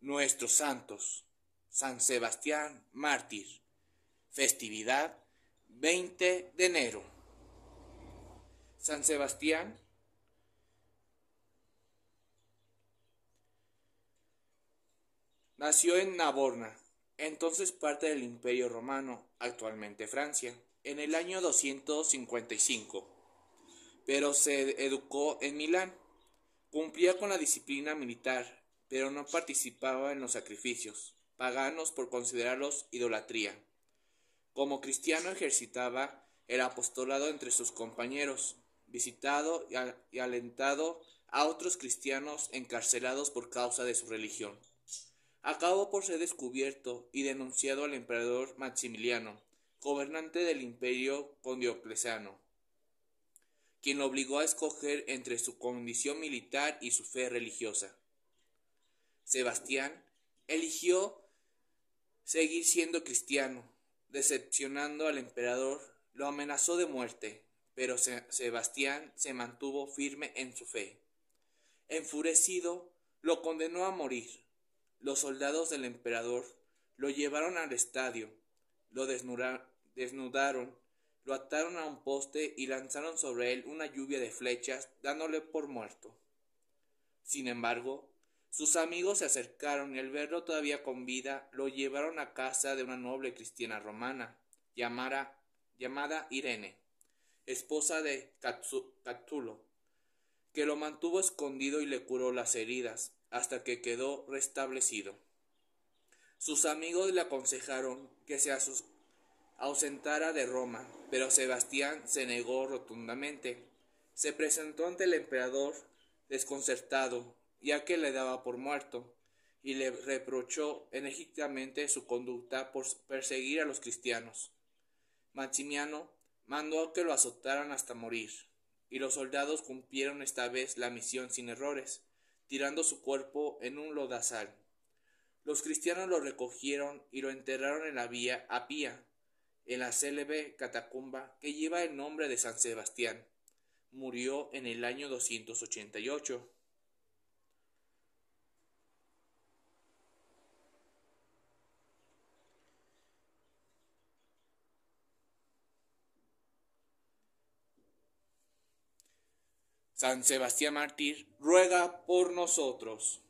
nuestros santos. San Sebastián, mártir. Festividad 20 de enero. San Sebastián nació en Naborna, entonces parte del Imperio Romano, actualmente Francia, en el año 255, pero se educó en Milán. Cumplía con la disciplina militar pero no participaba en los sacrificios paganos por considerarlos idolatría. Como cristiano ejercitaba el apostolado entre sus compañeros, visitado y, alentado a otros cristianos encarcelados por causa de su religión. Acabó por ser descubierto y denunciado al emperador Maximiliano, gobernante del imperio con quien lo obligó a escoger entre su condición militar y su fe religiosa. Sebastián, eligió seguir siendo cristiano. Decepcionando al emperador, lo amenazó de muerte, pero Sebastián se mantuvo firme en su fe. Enfurecido, lo condenó a morir. Los soldados del emperador lo llevaron al estadio, lo desnudaron, lo ataron a un poste y lanzaron sobre él una lluvia de flechas, dándole por muerto. Sin embargo, sus amigos se acercaron y al verlo todavía con vida lo llevaron a casa de una noble cristiana romana llamada, llamada Irene, esposa de Catulo, que lo mantuvo escondido y le curó las heridas hasta que quedó restablecido. Sus amigos le aconsejaron que se ausentara de Roma, pero Sebastián se negó rotundamente. Se presentó ante el emperador desconcertado ya que le daba por muerto, y le reprochó enérgicamente su conducta por perseguir a los cristianos. Maximiano mandó que lo azotaran hasta morir, y los soldados cumplieron esta vez la misión sin errores, tirando su cuerpo en un lodazal. Los cristianos lo recogieron y lo enterraron en la vía Apia en la célebre catacumba que lleva el nombre de San Sebastián. Murió en el año 288. San Sebastián Mártir, ruega por nosotros.